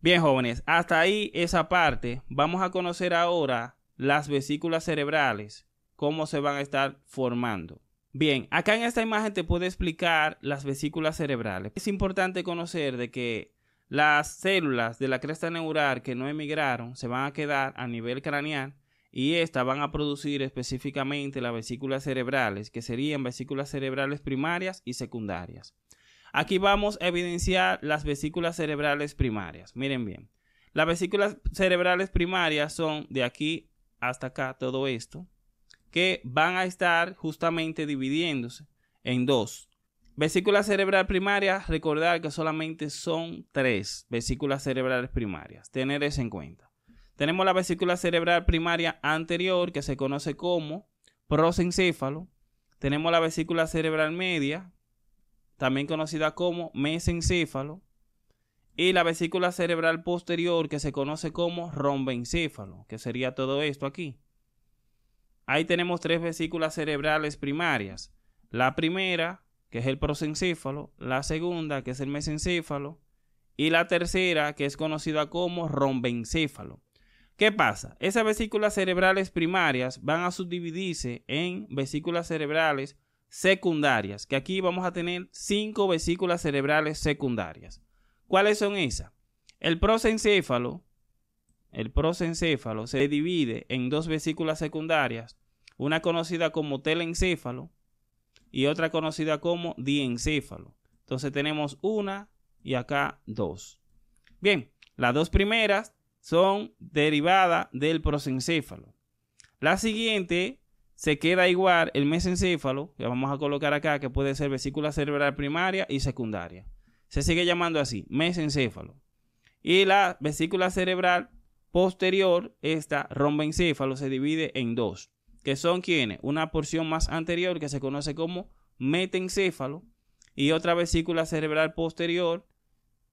Bien, jóvenes, hasta ahí esa parte. Vamos a conocer ahora las vesículas cerebrales, cómo se van a estar formando. Bien, acá en esta imagen te puedo explicar las vesículas cerebrales. Es importante conocer de que las células de la cresta neural que no emigraron se van a quedar a nivel craneal y estas van a producir específicamente las vesículas cerebrales, que serían vesículas cerebrales primarias y secundarias. Aquí vamos a evidenciar las vesículas cerebrales primarias. Miren bien. Las vesículas cerebrales primarias son de aquí hasta acá, todo esto, que van a estar justamente dividiéndose en dos. Vesículas cerebral primarias, recordar que solamente son tres vesículas cerebrales primarias. Tener eso en cuenta. Tenemos la vesícula cerebral primaria anterior, que se conoce como prosencéfalo. Tenemos la vesícula cerebral media, también conocida como mesencéfalo, y la vesícula cerebral posterior que se conoce como rombencéfalo, que sería todo esto aquí. Ahí tenemos tres vesículas cerebrales primarias. La primera, que es el prosencéfalo, la segunda, que es el mesencéfalo, y la tercera, que es conocida como rombencéfalo. ¿Qué pasa? Esas vesículas cerebrales primarias van a subdividirse en vesículas cerebrales secundarias, que aquí vamos a tener cinco vesículas cerebrales secundarias. ¿Cuáles son esas? El prosencéfalo, el prosencéfalo se divide en dos vesículas secundarias, una conocida como telencéfalo y otra conocida como diencéfalo. Entonces tenemos una y acá dos. Bien, las dos primeras son derivadas del prosencéfalo. La siguiente se queda igual el mesencéfalo, que vamos a colocar acá, que puede ser vesícula cerebral primaria y secundaria. Se sigue llamando así, mesencéfalo. Y la vesícula cerebral posterior, esta rombencéfalo, se divide en dos, que son quienes, una porción más anterior que se conoce como metencéfalo y otra vesícula cerebral posterior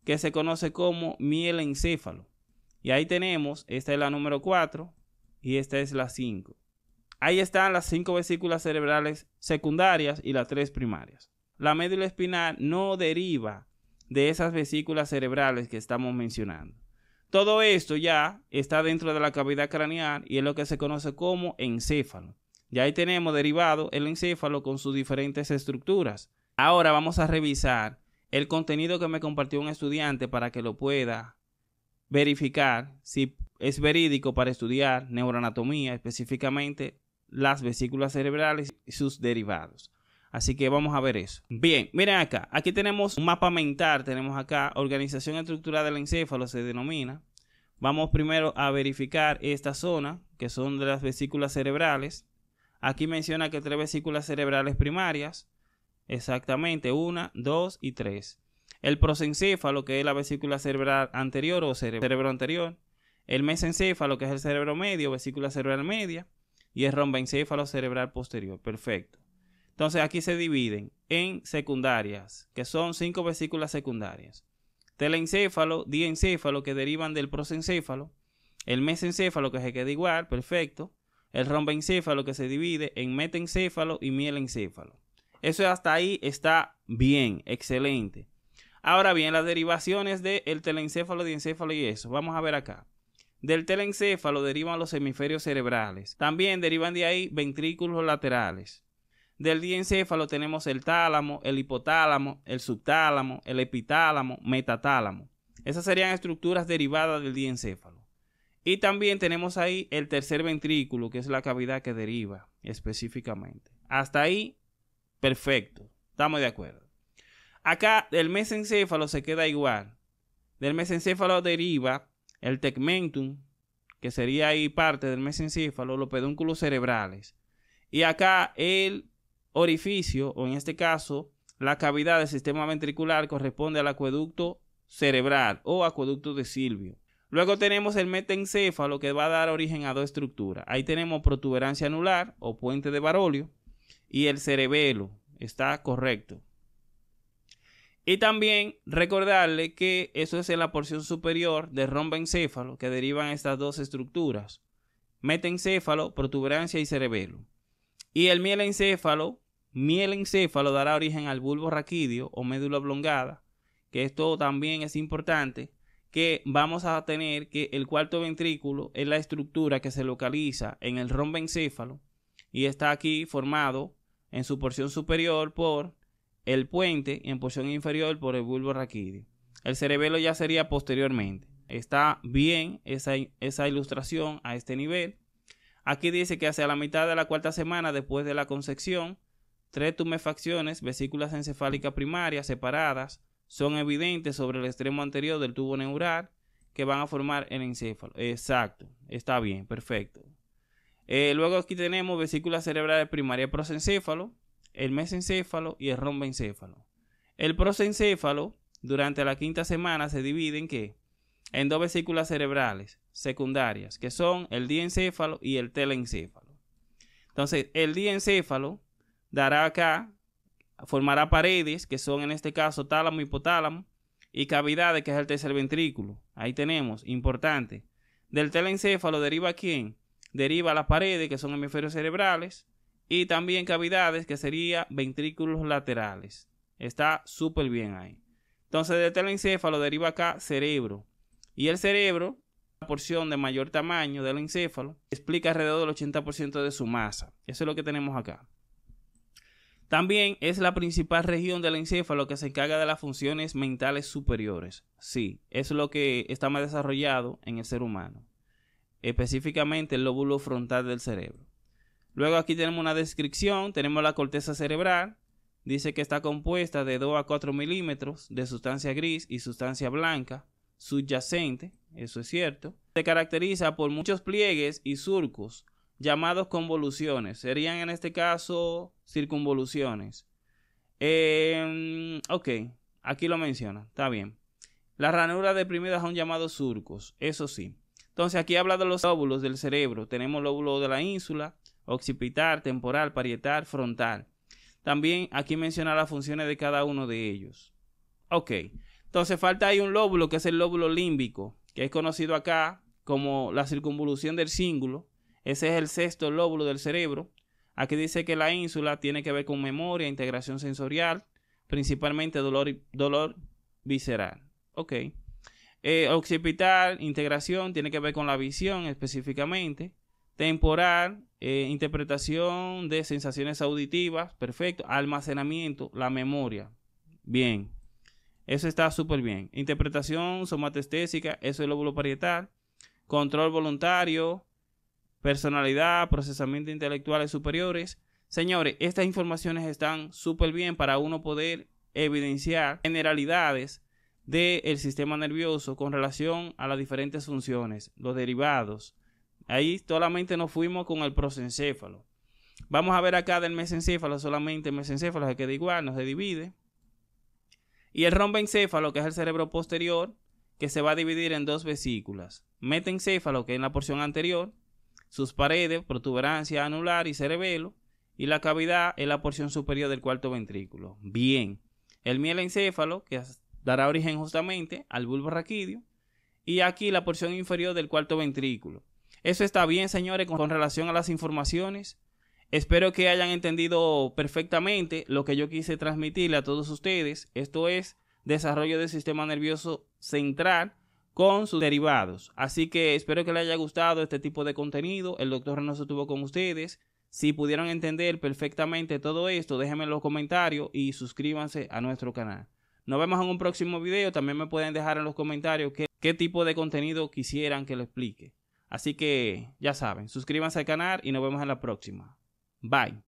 que se conoce como mielencéfalo. Y ahí tenemos, esta es la número 4 y esta es la 5. Ahí están las cinco vesículas cerebrales secundarias y las tres primarias. La médula espinal no deriva de esas vesículas cerebrales que estamos mencionando. Todo esto ya está dentro de la cavidad craneal y es lo que se conoce como encéfalo. Ya ahí tenemos derivado el encéfalo con sus diferentes estructuras. Ahora vamos a revisar el contenido que me compartió un estudiante para que lo pueda verificar si es verídico para estudiar neuroanatomía, específicamente las vesículas cerebrales y sus derivados. Así que vamos a ver eso. Bien, miren acá. Aquí tenemos un mapa mental. Tenemos acá organización estructural del encéfalo, se denomina. Vamos primero a verificar esta zona, que son de las vesículas cerebrales. Aquí menciona que tres vesículas cerebrales primarias. Exactamente, una, dos y tres. El prosencéfalo, que es la vesícula cerebral anterior o cerebro anterior. El mesencéfalo, que es el cerebro medio, vesícula cerebral media y el rombencéfalo cerebral posterior. Perfecto. Entonces aquí se dividen en secundarias, que son cinco vesículas secundarias. Telencéfalo, diencéfalo, que derivan del prosencéfalo. El mesencéfalo, que se queda igual, perfecto. El rombencéfalo, que se divide en metencéfalo y mielencéfalo. Eso hasta ahí está bien, excelente. Ahora bien, las derivaciones del telencéfalo, diencéfalo y eso. Vamos a ver acá. Del telencéfalo derivan los hemisferios cerebrales. También derivan de ahí ventrículos laterales. Del diencéfalo tenemos el tálamo, el hipotálamo, el subtálamo, el epitálamo, metatálamo. Esas serían estructuras derivadas del diencéfalo. Y también tenemos ahí el tercer ventrículo, que es la cavidad que deriva específicamente. Hasta ahí, perfecto. Estamos de acuerdo. Acá del mesencéfalo se queda igual. Del mesencéfalo deriva el tegmentum, que sería ahí parte del mesencéfalo, los pedúnculos cerebrales. Y acá el orificio, o en este caso, la cavidad del sistema ventricular corresponde al acueducto cerebral o acueducto de Silvio. Luego tenemos el metencéfalo que va a dar origen a dos estructuras. Ahí tenemos protuberancia anular o puente de Barolio y el cerebelo. Está correcto. Y también recordarle que eso es en la porción superior del rombencéfalo que derivan estas dos estructuras: metencéfalo, protuberancia y cerebelo. Y el mielencéfalo, mielencéfalo dará origen al bulbo raquídeo o médula oblongada, que esto también es importante que vamos a tener que el cuarto ventrículo es la estructura que se localiza en el rombencéfalo y está aquí formado en su porción superior por el puente en posición inferior por el bulbo raquídeo. El cerebelo ya sería posteriormente. Está bien esa, ilustración a este nivel. Aquí dice que hacia la mitad de la cuarta semana después de la concepción, tres tumefacciones, vesículas encefálicas primarias separadas, son evidentes sobre el extremo anterior del tubo neural que van a formar el encéfalo. Exacto, está bien, perfecto. Eh, luego aquí tenemos vesículas cerebrales primarias prosencéfalo, el mesencéfalo y el rombencéfalo. El prosencéfalo, durante la quinta semana, se divide en qué? En dos vesículas cerebrales secundarias, que son el diencéfalo y el telencéfalo. Entonces, el diencéfalo dará acá, formará paredes, que son en este caso tálamo, hipotálamo, y cavidades, que es el tercer ventrículo. Ahí tenemos, importante. Del telencéfalo deriva quién? Deriva las paredes, que son hemisferios cerebrales, y también cavidades, que serían ventrículos laterales. Está súper bien ahí. Entonces, el encéfalo deriva acá cerebro. Y el cerebro, la porción de mayor tamaño del encéfalo, explica alrededor del 80% de su masa. Eso es lo que tenemos acá. También es la principal región del encéfalo que se encarga de las funciones mentales superiores. Sí, es lo que está más desarrollado en el ser humano, específicamente el lóbulo frontal del cerebro. Luego aquí tenemos una descripción, tenemos la corteza cerebral, dice que está compuesta de 2 a 4 milímetros de sustancia gris y sustancia blanca subyacente, eso es cierto. Se caracteriza por muchos pliegues y surcos, llamados convoluciones, serían en este caso circunvoluciones. Em, ok, aquí lo menciona, está bien. Las ranuras deprimidas son llamados surcos, eso sí. Entonces aquí habla de los óvulos del cerebro. Tenemos lóbulo de la ínsula, occipital, temporal, parietal, frontal. También aquí menciona las funciones de cada uno de ellos. Ok, entonces falta ahí un lóbulo que es el lóbulo límbico, que es conocido acá como la circunvolución del cíngulo. Ese es el sexto lóbulo del cerebro. Aquí dice que la ínsula tiene que ver con memoria, integración sensorial, principalmente dolor, dolor visceral. Ok. Eh, occipital, integración, tiene que ver con la visión específicamente. Temporal, eh, interpretación de sensaciones auditivas, perfecto. Almacenamiento, la memoria. Bien. Eso está súper bien. Interpretación somatestésica, eso es el lóbulo parietal. Control voluntario, personalidad, procesamiento intelectuales superiores. Señores, estas informaciones están súper bien para uno poder evidenciar generalidades del sistema nervioso con relación a las diferentes funciones, los derivados, Ahí solamente nos fuimos con el prosencéfalo. Vamos a ver acá del mesencéfalo, solamente el mesencéfalo se queda igual, no se divide. Y el rombencéfalo, que es el cerebro posterior, que se va a dividir en dos vesículas. Metencéfalo, que es en la porción anterior, sus paredes, protuberancia anular y cerebelo, y la cavidad es la porción superior del cuarto ventrículo. Bien. El mielencéfalo, que dará origen justamente al bulbo raquídeo, y aquí la porción inferior del cuarto ventrículo. Eso está bien, señores, con, relación a las informaciones. Espero que hayan entendido perfectamente lo que yo quise transmitirle a todos ustedes. Esto es desarrollo del sistema nervioso central con sus derivados. Así que espero que les haya gustado este tipo de contenido. El doctor Renoso estuvo con ustedes. Si pudieron entender perfectamente todo esto, déjenme en los comentarios y suscríbanse a nuestro canal. Nos vemos en un próximo video. También me pueden dejar en los comentarios qué, qué tipo de contenido quisieran que lo explique. Así que ya saben, suscríbanse al canal y nos vemos en la próxima. Bye.